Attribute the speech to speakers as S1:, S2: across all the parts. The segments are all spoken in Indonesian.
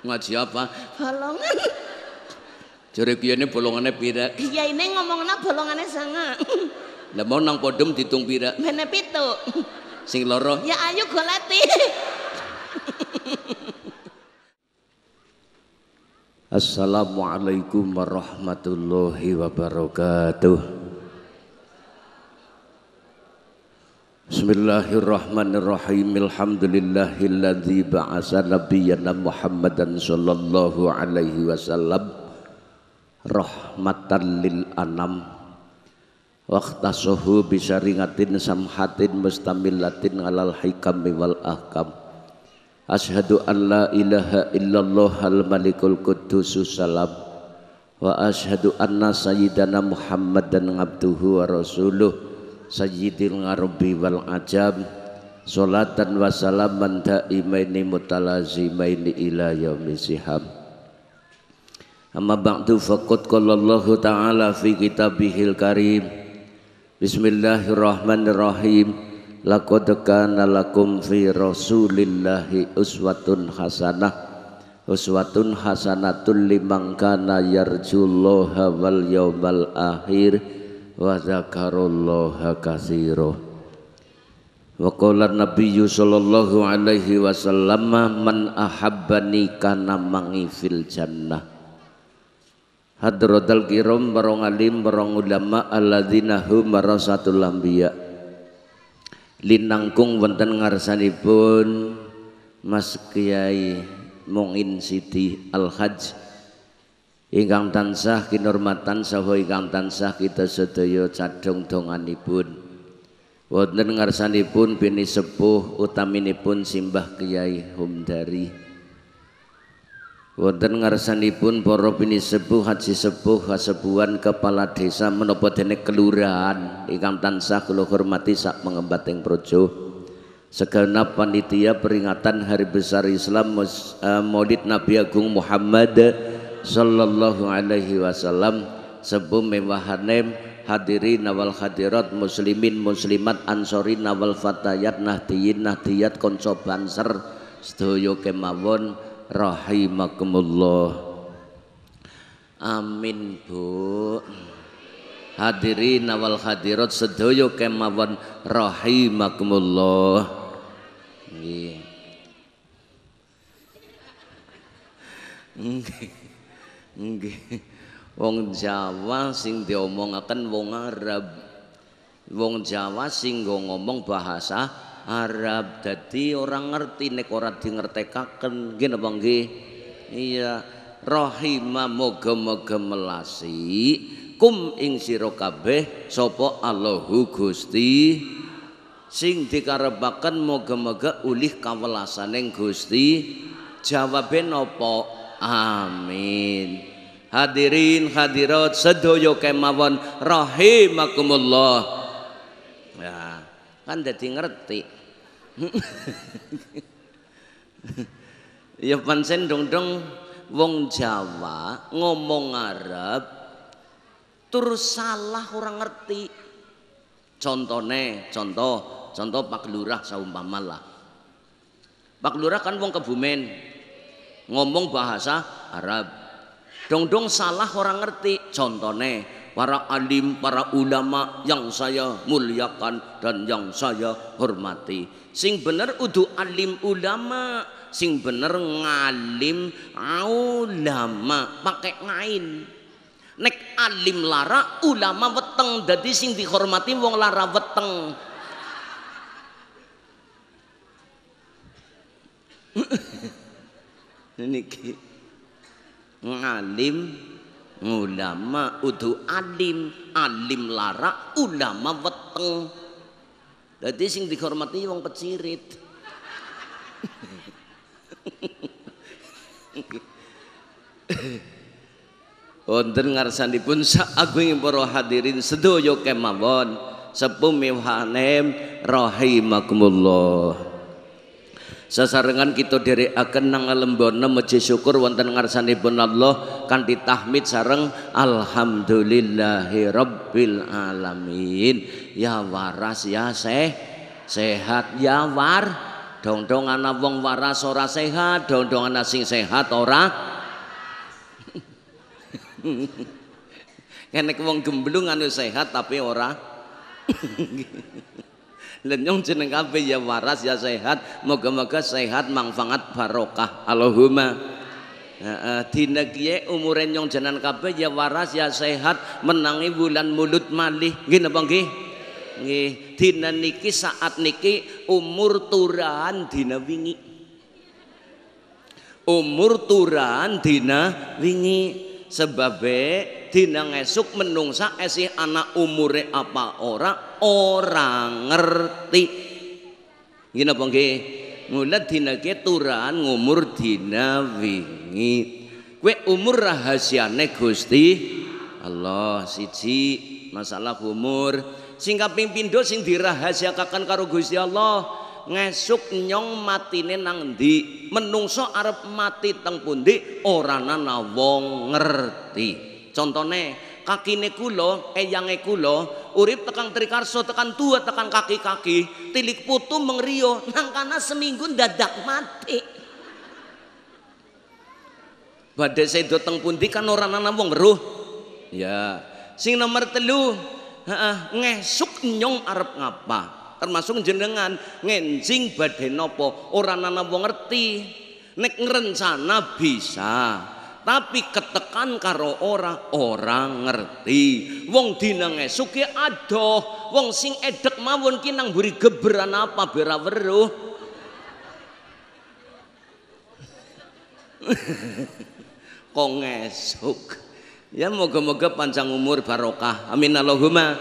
S1: Ngaji apa? Bolongan. Jare kiyene bolongane pira?
S2: Iya, ini ngomongna bolongane sanga.
S1: Lah mau nang podium ditung pira?
S2: Mene pitu. Sing loro? Ya ayu latih Assalamualaikum
S1: warahmatullahi wabarakatuh. Bismillahirrahmanirrahim. Alhamdulillahilladzi ba'asa nabiyyana Muhammadan sallallahu alaihi wasallam
S2: rahmatan lil anam waqtasahu bisaringatin samhatin mustamillatin alal hikam wal ahkam ashadu an la ilaha illallah al malikul quddus salam wa ashadu anna sayyidana muhammadan abduhu wa rasuluhu sayyidil ngarubi wal ajam salatan wa salaman daimaini mutalazimaini ila yaumi siham amma ba'du faqut kallallahu Allah taala fi kitabihil karim bismillahirrahmanirrahim laqad kana lakum fi rasulillahi uswatun hasanah uswatun hasanatul liman kana yarjullaha
S1: wal yawmal akhir wa zakarullaha katsira wa qala nabiyyu sallallahu alaihi wasallam man
S2: ahabbani kana mangi fil jannah hadrotal kiram barong alim barong ulama alladzina hum rasatul anbiya linangkung wonten ngarsanipun Mas Kiai Mungin Siti Al-Hajj ingkang tansah kinormatan saha ingkang tansah kita sedaya cadhong donganipun wonten ngarsanipun bini sepuh utaminipun simbah Kiai Humdari wonten ngarsanipun para bini sepuh haji sepuh hasebuan kepala desa menapa dene kelurahan ingkang tansah kula hormati sak mengembating projo segenap panitia peringatan hari besar Islam eh, Maulid Nabi Agung Muhammad sallallahu alaihi wasallam sebum mewahanem hadiri Nawal hadirat muslimin muslimat Ansori Nawal fatayat nahdiyin nahdiyat konco banser sedoyo kemawon rahimakumullah amin bu hadiri Nawal hadirat sedoyo kemawon rahimakumullah nggih nggih nggih wong Jawa sing diomongaken wong Arab wong Jawa sing ngomong bahasa Arab dadi orang ngerti nek ora di ngertekaken nggih napa nggih iya rahima moga-moga melasi kum ing sira kabeh sapa Allahu Gusti sing dikarepaken moga-moga ulih kawelasaning Gusti jawabe napa Amin. Hadirin hadirat sedoyo kemawon rahimakumullah. Ya, kan jadi ngerti. ya pansen dong-dong wong Jawa ngomong Arab terus salah orang ngerti. Contohnya, contoh, contoh Pak Lurah saumpama lah. Pak Lurah kan wong Kebumen, ngomong bahasa Arab dong-dong salah orang ngerti contohnya para alim, para ulama yang saya muliakan dan yang saya hormati sing bener udu alim ulama sing bener ngalim ulama pakai ngain nek alim lara ulama weteng jadi sing dihormati wong lara weteng niki ngalim ulama udu alim alim lara ulama weteng dadi sing dihormati wong pecirit Wonten ngarsanipun sak agunging para hadirin sedoyo kemawon sepuh miwanem rahimakumullah sesarengan kita akan nang ngalembana meji syukur wonten ngarsanipun Allah kan ditahmid sareng alhamdulillahi rabbil alamin ya waras ya seh sehat ya war dong anak wong waras ora sehat dong-dong sing sehat ora kene wong gemblung anu sehat tapi ora lenyong jeneng kabeh ya waras ya sehat moga-moga sehat manfaat barokah Allahumma Heeh, dina kie umure nyong jenengan kabeh ya waras ya sehat menangi bulan mulut malih gini bang gih gih dina niki saat niki umur turahan dina wingi. Umur turahan dina wingi sebabnya dina ngesuk menungsa esih anak umure apa ora orang ngerti gina apa nggih mula dina ke turan ngumur dina wingi kue umur rahasia negusti Allah siji masalah umur singka pimpin pindho sing dirahasiakaken karo Gusti Allah ngesuk nyong matine nang di menungso arep mati teng pundi ora wong ngerti Contohnya kaki nekulo eyang kula urip tekan Trikarso tekan tua tekan kaki-kaki, tilik putu mengrio nangkana seminggu dadak mati. saya saya pun pun kan orang anak wong Ya. Sing nomor telu, ngesuk nyong arep ngapa? Termasuk jenengan ngencing badai nopo orang anak wong ngerti. Nek ngerencana bisa. tapi ketek tekan karo ora ora ngerti wong dinenge suki ya adoh wong sing edek mawon ki nang geberan apa bera weruh kongesuk. ya moga-moga panjang umur barokah amin Allahumma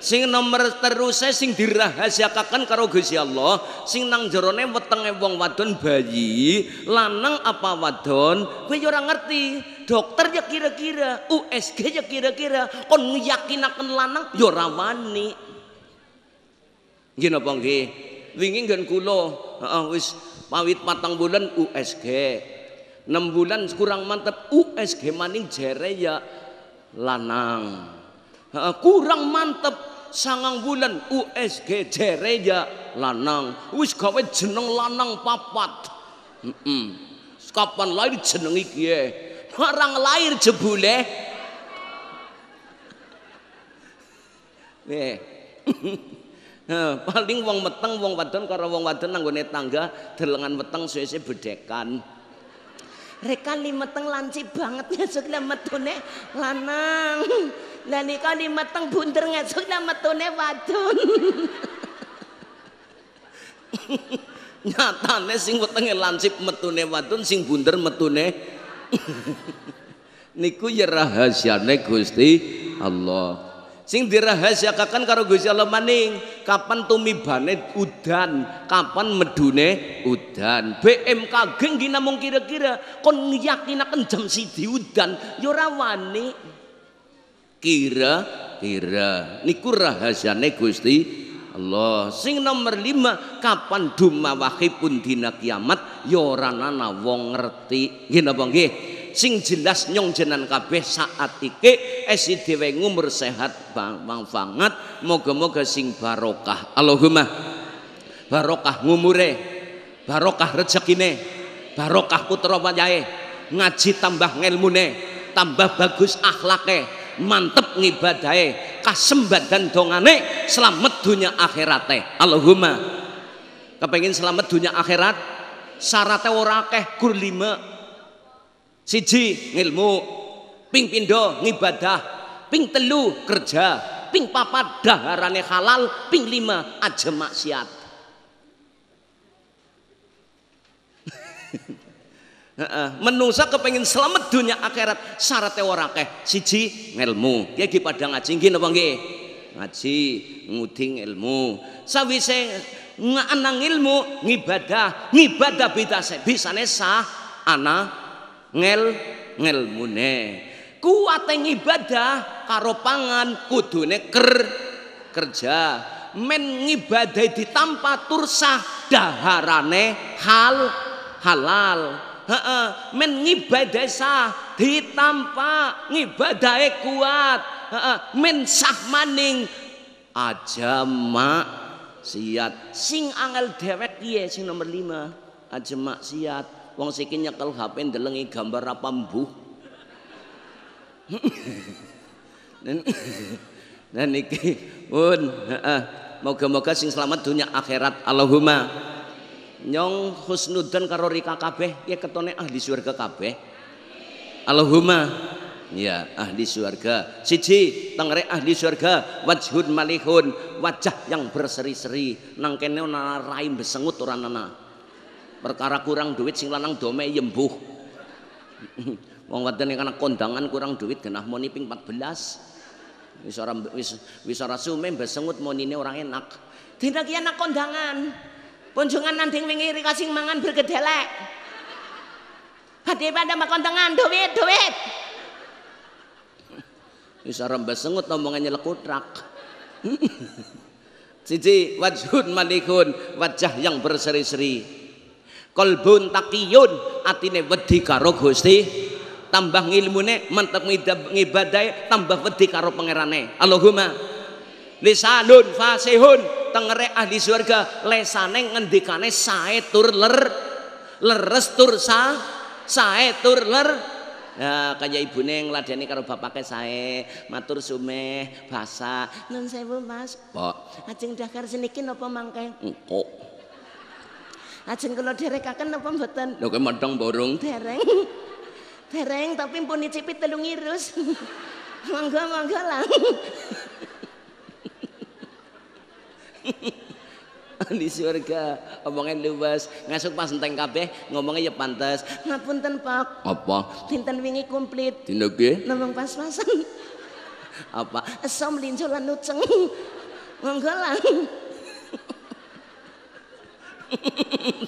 S2: sing nomor terus, sing dirahasiakaken karo Gusti Allah sing nang jerone wetenge wong wadon bayi lanang apa wadon kowe ya ora ngerti dokter ya kira-kira USG ya kira-kira kon yakinaken lanang ya ora wani nggih napa nggih wingi nggen kula heeh wis pawit patang bulan USG 6 bulan kurang mantep USG maning jere ya lanang kurang mantep sangang bulan USG ya lanang wis gawe jeneng lanang papat mm -mm. kapan lahir jeneng iki ya orang lahir jebule nih eh, paling wong meteng wong wadon karo wong wadon nanggone tangga delengan meteng, suwe-suwe bedekan Reka limeteng lanci banget ngesuk lah metune lanang. Lah nika limeteng bunder ngesuk lah metune wadon. Nyatane sing wetenge lancip metune wadon sing bunder metune.
S1: Niku ya rahasiane Gusti
S2: Allah sing dirahasiakaken karo Gusti Allah maning kapan tumibane udan kapan medune udan BMKG nggih namung kira-kira kon yakinaken jam siji udan ya ora wani
S1: kira-kira niku rahasiane Gusti Allah sing
S2: nomor lima kapan dumawahi pun dina kiamat ya ora ana wong ngerti nggih napa nggih sing jelas nyong jenan kabeh saat iki esi dhewe ngumur sehat fangat, moga-moga sing barokah Allahumma barokah ngumure barokah rezekine barokah putra wayahe ngaji tambah ngelmune tambah bagus akhlake mantep ngibadahe dan dongane selamat dunia akhirate Allahumma kepengin selamat dunia akhirat syaratnya orang akeh lima siji ngilmu ping pindo ngibadah ping telu kerja ping papat daharane halal ping lima aja maksiat menungsa kepengen selamat dunia akhirat syaratnya warakeh siji ngilmu ya gi padha ngaji nggih napa nggih ngaji nguding ilmu sawise nganang ilmu ngibadah ngibadah bisa bisane sah ana ngel ngelmune kuate ibadah karo pangan kudune ker kerja men ngibadah tanpa tursah daharane hal halal Heeh, men ngibadah sah ditampa ngibadahe kuat Heeh, men sah maning aja maksiat sing angel dhewek iya sing nomor lima aja maksiat Wong siki nyekel HP ndelengi gambar apa mbuh. Dan niki pun moga-moga sing selamat dunia akhirat Allahumma. Nyong husnudan karo rika kabeh ya ketone ahli surga kabeh. Allahumma. Ya, ahli surga. Siji, tengre ahli surga, wajhun malihun, wajah yang berseri-seri. Nang kene ana raim besengut ora perkara kurang duit sing lanang dome yembuh wong wadon karena kondangan kurang duit genah moni ping 14 wis ora wis wis ora sume besengut monine orang enak dina ki anak kondangan punjungan nanting wingi kasing mangan bergedelek Padahal pada makan tangan duit duit. Wisara ora besengut omongannya lekutrak. Cici wajud malikun, wajah yang berseri-seri. Kolbun takiyun atine wedi karo Gusti tambah ilmune mentek ngibadai tambah wedi karo pangerane Allahumma lisanun fasihun tengere ahli surga lesane ngendikane sae tur ler leres tur sa sae tur ler Nah, kaya ibune ngladeni karo bapake sae, matur sumeh, basa. Nun sewu Mas. Pok. Ajeng dakar seniki apa mangkeng Engko. Lajeng kula derekaken napa mboten?
S1: Lho kowe mentong borong.
S2: Dereng. Dereng tapi pun nicipi telung irus. monggo monggo lah. di surga omongan luas ngasuk pas enteng kabeh ngomongnya ya pantas ngapunten pak apa dinten wingi komplit dina ge nemung pas-pasan apa esom linjo lan nuceng monggo lang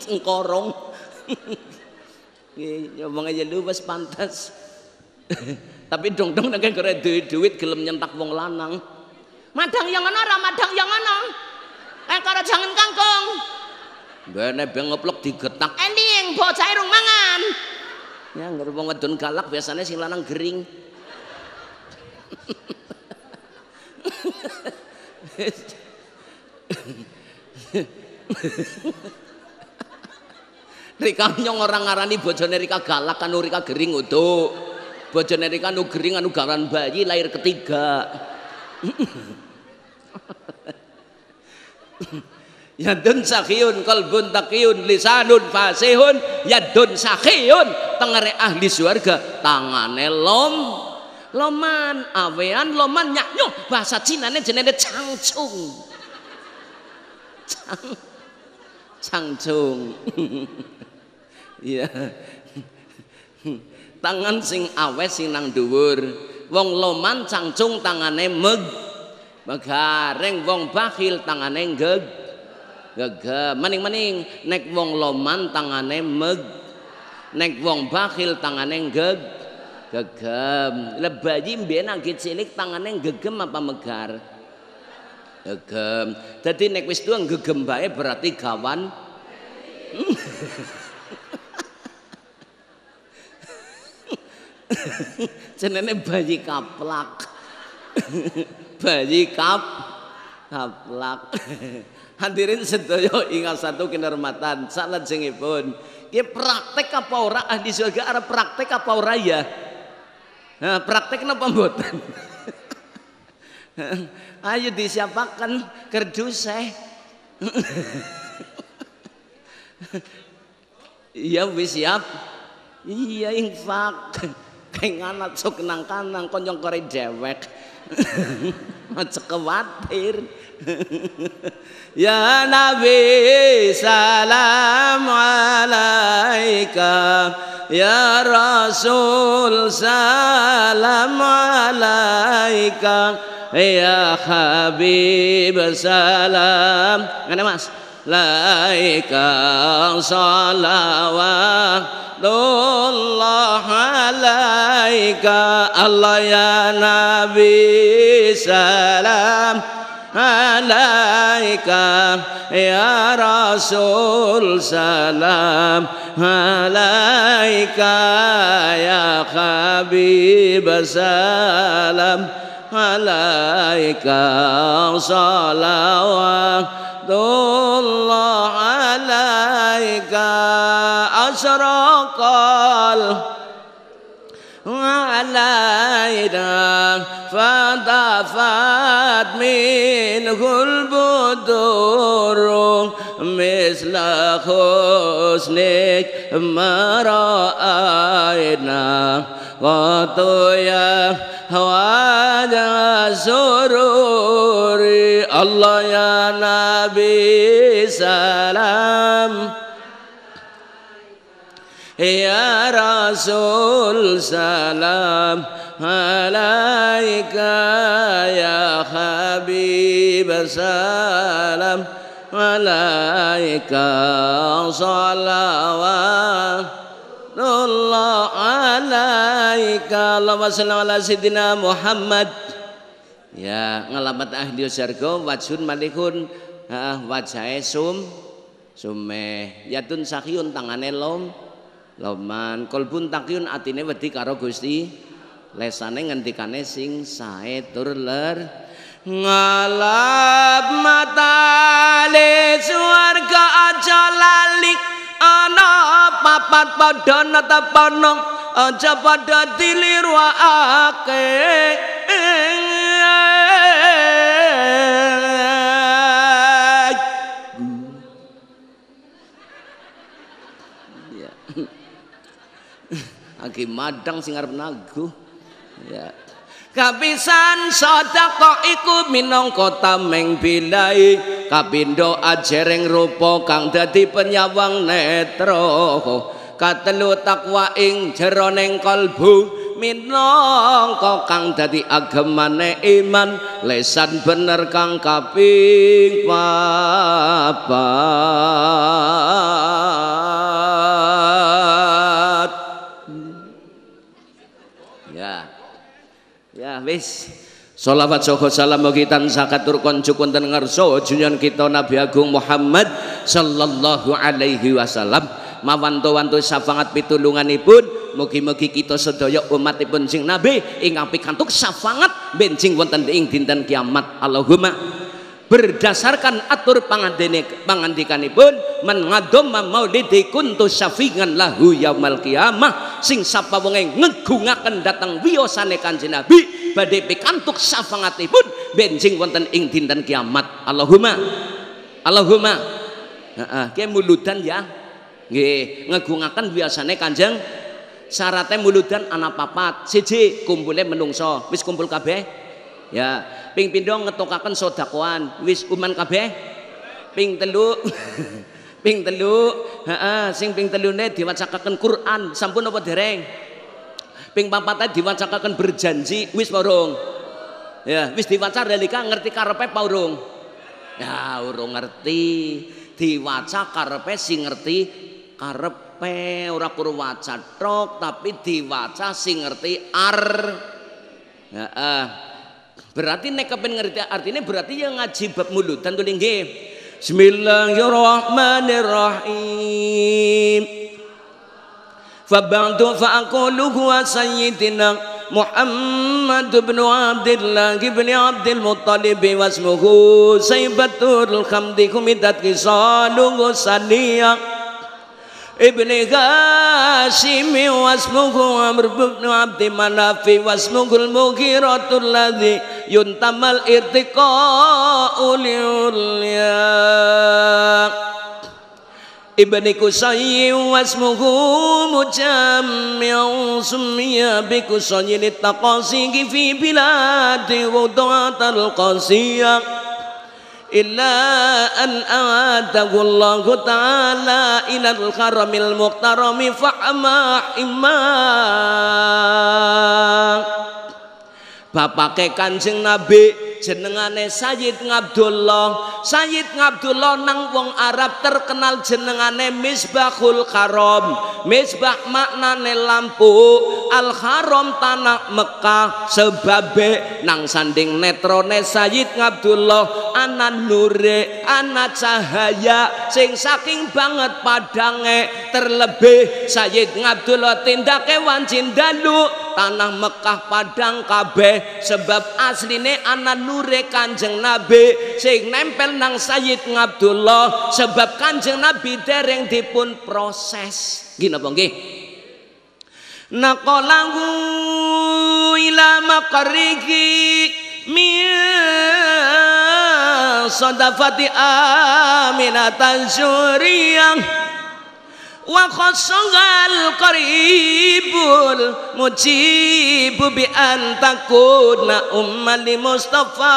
S2: Sengkorong. Ngomong aja lu pas pantas. Tapi dong-dong nek gore duit-duit gelem nyentak wong lanang. Madang yang ana madang yang ana. Eh karo jangan kangkung. Bene beng ngeplek digetak. Ending eh, bocah irung mangan. Ya ngger wong ngedon galak biasanya sing lanang gering. Rika nyong orang ngarani bojone Rika galak kan Rika gering utuh. Bojone Rika nu gering anu garan bayi lahir ketiga. Yadun sakhiyun kalbun takiyun lisanun fasihun yadun sakhiyun tengere ahli suarga tangane lom loman awean loman nyaknyong bahasa Cina ini cangcung cangcung cangcung iya tangan sing awet sing nang dhuwur wong loman sangjung tangane meg megareng wong bakhil tangane geg gege Mening-mening nek wong loman tangane meg nek wong bakhil tangane geg gegem lebayi mbiyen nang cilik tangane gegem apa megar gegem dadi nek wis tuwa gegem bae berarti gawan jenenge bayi kaplak bayi kap kaplak hadirin sedaya ingat satu kinermatan singipun, ki praktek apa ora ahli surga arep praktek apa ora ya nah, praktek napa mboten Ayo disiapakan kerduseh. Iya wis siap. Iya infak. Kenganat sok nang kanang konjong kore dewek. Aja khawatir. ya Nabi salam alaika Ya Rasul salam alaika إيه يا حبيب سلام أنا ماس لايك صلوات الله عليك الله يا نبي سلام عليك يا رسول سلام عليك يا حبيب سلام عليك صلوات الله عليك أشرق علينا فطفت منه البدور مثل حسنك ما رأينا قط يا هواك زوري الله يا نبي سلام يا رسول سلام عليك يا حبيب سلام عليك صلوات الله عليك اللهم صل على سيدنا محمد ya ngelamat ahli sergo wajun malikun ah, wajahe sum sume yatun sakyun tangane lom loman kolbun takyun atine wedi karo Gusti lesane ngendikane sing sae
S1: turler
S2: ler mata le suarga aja lalik ana papat padha netepono aja pada diliru ake Aki madang singar arep Ya. Kapisan sedekah iku minong kota bilai kapindo ajereng rupo kang dadi penyawang netro. katelu takwa ing jeroning kalbu minangka kang dadi agemane iman lesan bener kang kaping papat wis Salawat soho salam bagi tansah katur konjukun dan ngerso junyan kita Nabi Agung Muhammad sallallahu alaihi wasallam mawanto-wanto safangat pitulunganipun mugi-mugi kita sedaya umatipun sing Nabi ingkang pikantuk safangat benjing wonten ing dinten kiamat Allahumma berdasarkan atur ibun mengadoma maulidi kuntu syafingan lahu yaumal kiamah sing sapa wonge ngegungaken datang wiyosane kanjeng Nabi badhe pikantuk syafaatipun benjing wonten ing dinten kiamat Allahumma Allahumma heeh muludan ya nggih ngegungaken wiyosane kanjeng syaratnya muludan anak papat siji kumpulnya menungso wis kumpul kabeh ya ping pindong ngetokaken sodakoan wis uman kabeh ping telu ping telu heeh sing ping telu nih diwacakaken Quran sampun apa dereng ping papate diwacakaken berjanji wis warung ya wis diwaca dalika ngerti karepe apa urung ya urung ngerti diwaca karepe sing ngerti karepe ora kurwaca tok tapi diwaca sing ngerti ar heeh ya, uh. Berarti nek kepen ngerti artinya berarti yang ngaji bab mulut dan tuh nggih. Bismillahirrahmanirrahim. Fabangtu fa'aqulu huwa sayyidina Muhammad bin Abdullah bin Abdul Muttalib wasmuhu Saibatul Khamdi kumidat kisaluhu saniyah ابن هاشم واسمه عمرو بن عبد مناف al-Mughiratul Ladhi yuntamal irtiqa uliulia Ibni kusayi wasmuhu mujamiyau sumia biku sayini taqasihi fi biladi wudu'at al-qasiyah illa an aadahu Allah ta'ala ila al-kharamil muqtarami faama imma bapake Kanjeng Nabi jenengane Sayyid Abdullah. Sayyid Abdullah nang wong Arab terkenal jenengane Misbahul Karom Misbah maknane lampu Al Haram tanah Mekah sebabe nang sanding netrone Sayyid Abdullah anan nure anak cahaya sing saking banget padange terlebih Sayyid Abdullah tindake wancin dalu tanah Mekah Padang kabeh sebab asline anak nure Kanjeng Nabi sing nempel nang Sayyid Abdullah sebab Kanjeng Nabi dereng dipun proses nggih napa nggih naqalahu ila maqrihi min sadafati aminatan suriyah Wakosongal qaribul mujibu bi antakuna ummali Mustafa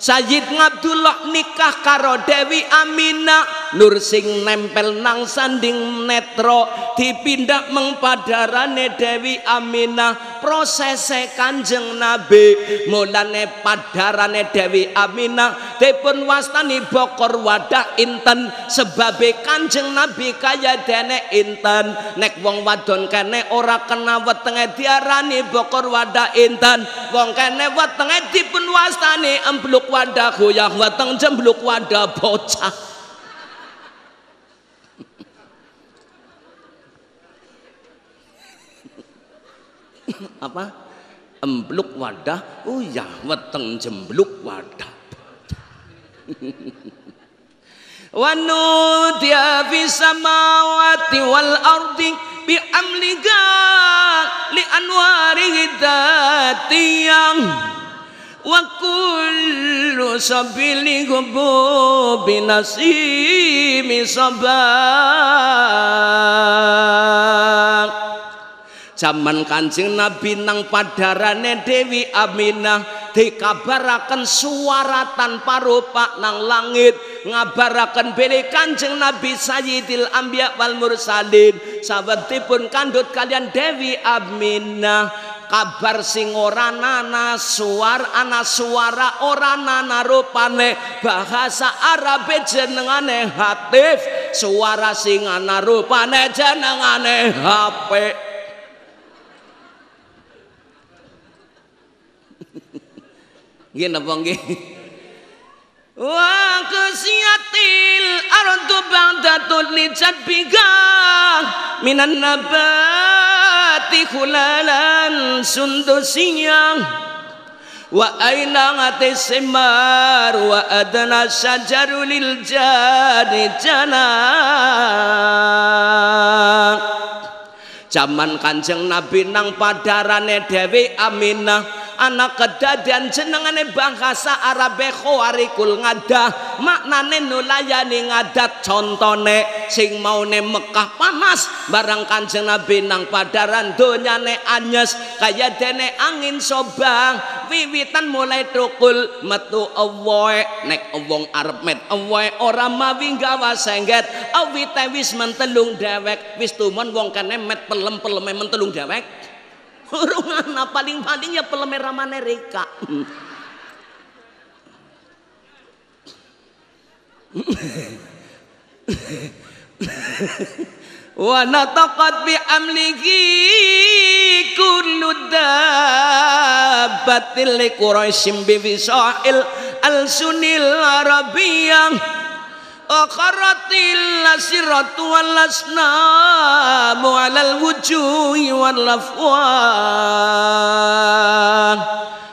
S2: Sayyid Abdullah nikah karo Dewi Aminah nur sing nempel nang sanding netro dipindah mengpadarane Dewi Aminah prosese kanjeng Nabi mulane padarane Dewi Aminah dipun wastani bokor wadah inten sebabe kanjeng Nabi kaya dene inten nek wong wadon kene ora kena wetenge diarani bokor wadah inten wong kene wetenge dipun wastani embluk wadah goyah wateng jembluk wadah bocah apa embluk wadah oh ya weteng jembluk wadah dia fi samawati wal ardi bi amliga li anwari yang. وكل سبيل binasi sabah Zaman kancing Nabi nang padarane Dewi Aminah dikabarakan suara tanpa rupa nang langit ngabarakan beli kancing Nabi Sayyidil Ambiya wal Mursalin pun kandut kalian Dewi Aminah kabar sing ora nana suar ana suara ora nana rupane bahasa arabe jenengane hatif suara sing ana rupane jenengane HP Gini apa gini? wa kasiyatil ardu ba'da li jabbiga minan nabati khulalan sundusinya, wa aina ngate semar wa adana syajarul lil jana janak Zaman Kanjeng Nabi nang padarane Dewi Aminah anak kedadian jenengane bangsa Arabe khawarikul ngadah maknane nulayani ngadat contone sing maune Mekah panas barang kanjeng Nabi nang padaran donyane anyes kaya dene angin sobang wiwitan mulai tukul metu awoe nek wong arep met awoe ora mawi gawa sengget awite wis mentelung dewek wis tumon wong kene met pelem-peleme mentelung dewek anak paling-paling ya pelemera reka. Wa nataqat bi amlihi kullu li quraisyim bi wisail al sunil arabiyyah akharatil nasiratu wal asnamu alal wujuhi wal afwah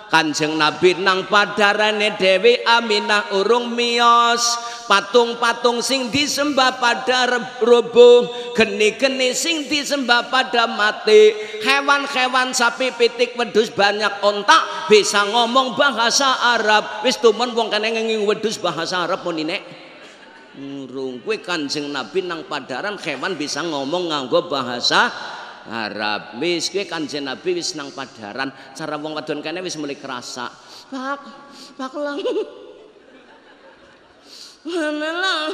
S2: Kanjeng Nabi nang padarane Dewi Aminah urung mios patung-patung sing disembah pada rubuh geni-geni sing disembah pada mati hewan-hewan sapi pitik wedus banyak ontak bisa ngomong bahasa Arab wis tumen wong kene ngenging wedus bahasa Arab munine ngurung kue kanjeng nabi nang padaran hewan bisa ngomong nganggo bahasa Arab wis kue kanjeng nabi wis nang padaran cara wong wadon kene wis mulai kerasa pak pak lang mana lang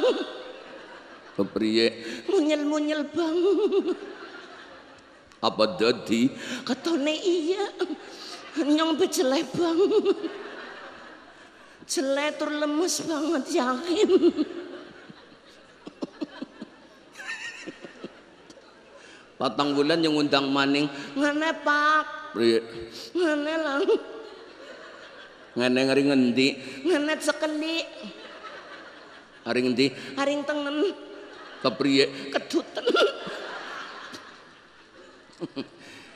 S2: kepriye munyel munyel bang
S1: apa dadi
S2: ketone iya nyong jelek bang jelek tur lemes banget yakin patang bulan yang undang maning ngene pak ngene lang
S1: ngene ngeri ngendi
S2: ngene sekeli hari ngendi hari tengen
S1: kepriye keduten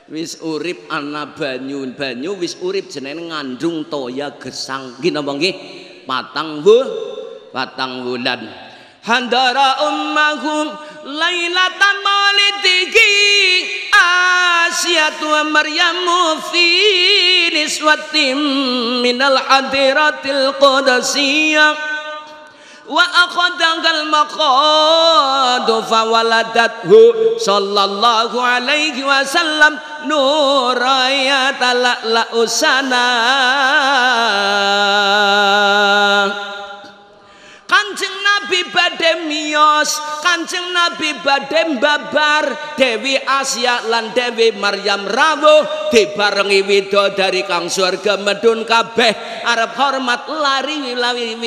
S1: wis
S2: urip ana banyu banyu wis urip jenenge ngandung toya gesang Gino napa nggih patang bu, patang bulan, handara ummahum Lailatan Maulidiki Asyatu wa Maryamu fi niswatim minal adiratil qudasiyah wa akhadagal maqadu fawaladathu sallallahu alaihi wasallam nurayata la usana Nabi Bademios Kanjeng Nabi Badem babar Dewi Asia lan Dewi Maryam Rawo dibarengi dari kang surga medun kabeh Arab hormat lari wilawi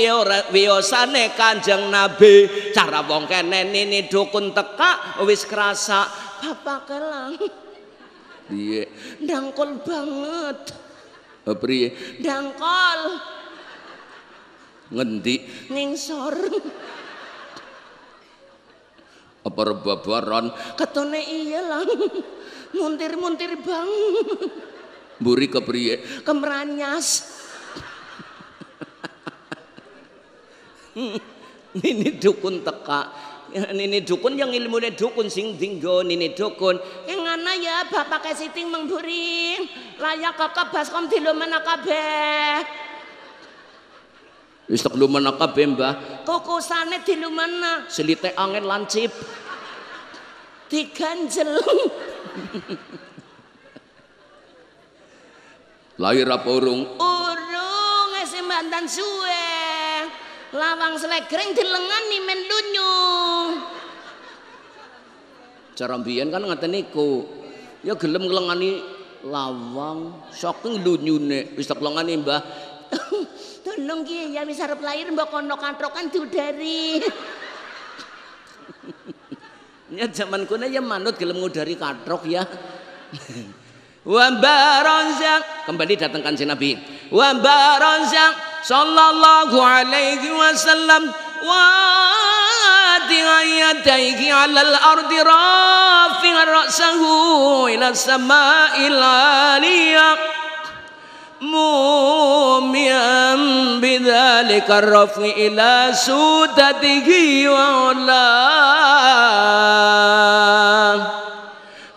S2: Wiosane, Kanjeng Nabi. Cara wong kene ini dukun teka wis kerasa bapak kelang. Piye? dangkol banget. Oh, priye? dangkol ngendi ning sorong
S1: apa rebabaran
S2: ketone iya lah muntir-muntir bang
S1: ke priye
S2: kemranyas ini dukun teka ini dukun yang ilmu ilmunya dukun sing dinggo ini dukun yang ana ya bapak kesiting mengburi layak ya, kekebas kom di mana kabeh Wis tak lumana kabeh, Mbah. di lumana? Selite angin lancip. Diganjel.
S1: Lahir iya, apa urung?
S2: Urung ese eh, mantan suwe. Lawang slegring dilengani men lunyu. Cara mbiyen kan ngaten niku. Ya gelem nglengani lawang saking lunyune wis tak lengani Mbah dunung ki ya wis arep lahir mbok kono kantrokan diudari. ya zaman kuna ya manut gelem ngudari katrok ya. Wa kembali datangkan si Nabi. Wa sallallahu alaihi wasallam Wa يديه على الأرض رافعا رأسه إلى السماء موميا بذلك الرفع إلى سودته وعلاه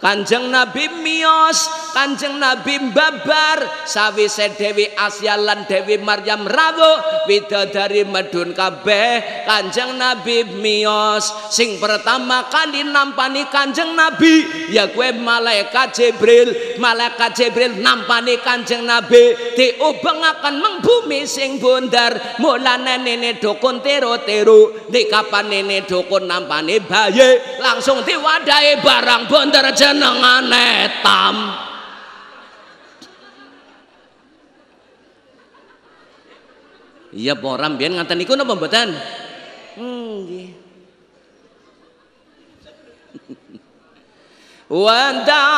S2: Kanjeng Nabi Mios, Kanjeng Nabi Babar, sawise Dewi Asia lan Dewi Maryam rawuh Widodari medun kabeh Kanjeng Nabi Mios. Sing pertama kali nampani Kanjeng Nabi ya gue malaikat Jibril, malaikat Jibril nampani Kanjeng Nabi diubengaken mengbumi sing bundar mulane nene dukun tero-tero kapan nene dukun nampani bayi langsung diwadai barang bundar jen jenengane tam Iya poram biyen ngantin iku napa mboten? Hmm nggih.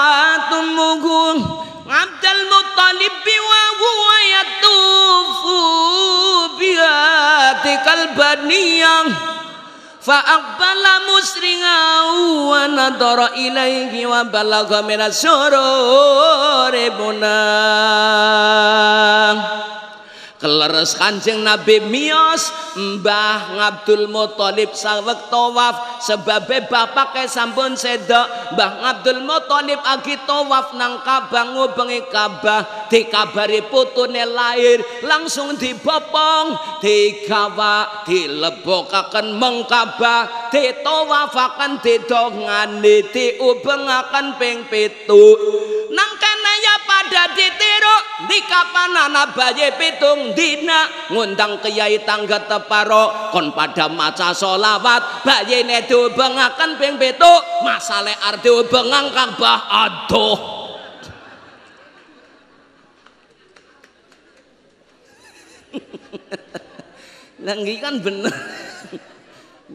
S2: Abdul Muttalib wa huwa yatufu biatikal baniyah Fa'akbala musringau wa nadara ilaihi wa balagha minasyurur ibunah keleres kanjeng Nabi Mios Mbah Abdul Muthalib sawek tawaf sebab bapak ke sampun sedok Mbah Abdul Muthalib agi tawaf nang Ka'bah ngubengi Ka'bah dikabari putune lahir langsung dibopong digawa dilebokaken mengkabah ditawafaken didongani diubengaken ping pitu nang kene ya pada ditiru di kapanan abaye pitung dina ngundang kiai tangga teparo kon pada maca solawat bayine akan beng pitu masale arep diubengang bah aduh lagi kan bener.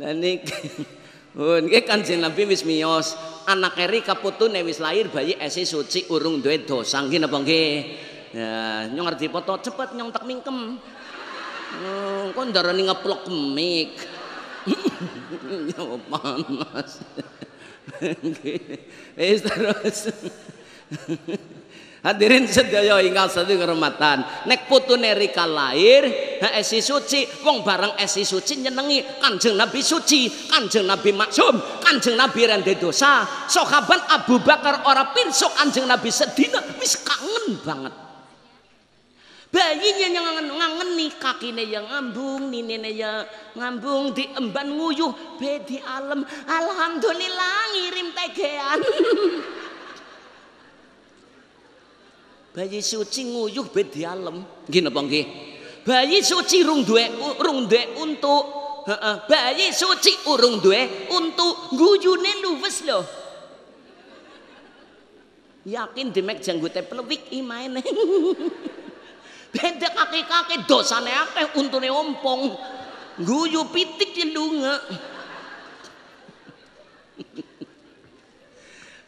S2: Lah niki Hun, kan Kanjeng Nabi wis miyos, anak eri ne wis lahir bayi esi suci urung duit dosang gini apa Ya, nyong ngerti foto cepet nyong tak mingkem. Hmm, kok nih ngeplok kemik, ya panas. eh terus. Hadirin sedaya ingkang satu kehormatan. Nek putu Rika lahir, esi suci, wong bareng esi suci nyenengi Kanjeng Nabi suci, Kanjeng Nabi maksum, Kanjeng Nabi rende dosa. Sahabat Abu Bakar ora pirsuk Kanjeng Nabi sedina wis kangen banget bayinya yang ngangeni kakine yang ngambung ninine ya ngambung diemban nguyuh be di alam, alhamdulillah ngirim tegean bayi suci nguyuh be di alem nggih bayi suci rung duwe rung duwe untuk bayi suci urung duwe untuk guyune luwes loh. yakin demek janggutnya pelewik imaine Bendek kakek-kakek dosane akeh untune ompong. Guyu pitik cendunge.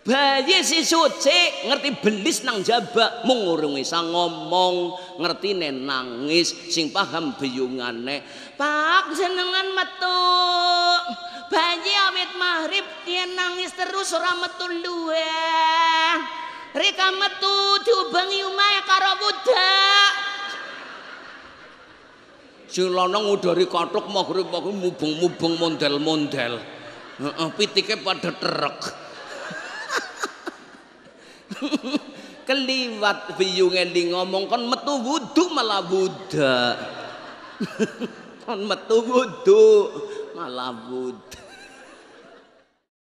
S2: Bayi si suci ngerti belis nang jabak mengurungi sang ngomong ngerti nangis sing paham biyungane Pak jenengan metu bayi awet mahrib dia nangis terus ora metu luwe Rika metu diubengi umay karo budak Sing lanang ngudari kathuk magrib-magrib mubung-mubung mondel-mondel. Heeh, pitike pada terek. Keliwat biyunge di ngomong kon metu wudu malah budak.
S1: kon metu wudu malah budak.